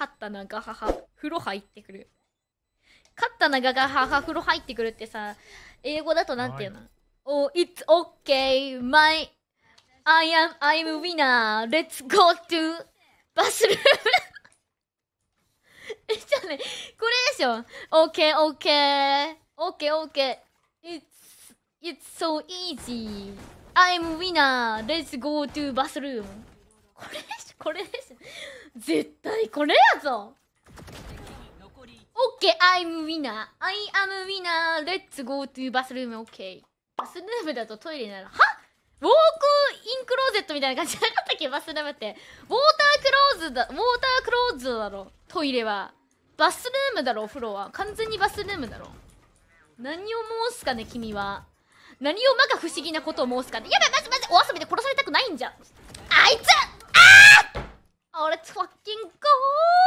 勝ったなガハハ風呂入ってくる勝ったなガハハ風呂入ってくるってさ英語だとなんていうの、お、Oh it's okay my I am I'm winner let's go to バスルームえじゃねこれでしょ OK OK OK OK it's it's so easy I'm winner let's go to バスルームこれでしょこれでしょ絶対これやぞオッケー、アイムウィナー。アイアムウィナー。レッツゴー o t ーバスルームオッケー。バスルームだとトイレなら、はウォークインクローゼットみたいな感じじゃなかったっけバスルームって。ウォータークローズだ、ウォータークローズだろ。トイレは。バスルームだろ、お風呂は。完全にバスルームだろ。何を申すかね、君は。何をまか不思議なことを申すかね。やばい、まずまずお遊びで殺されたくないんじゃん。Jingle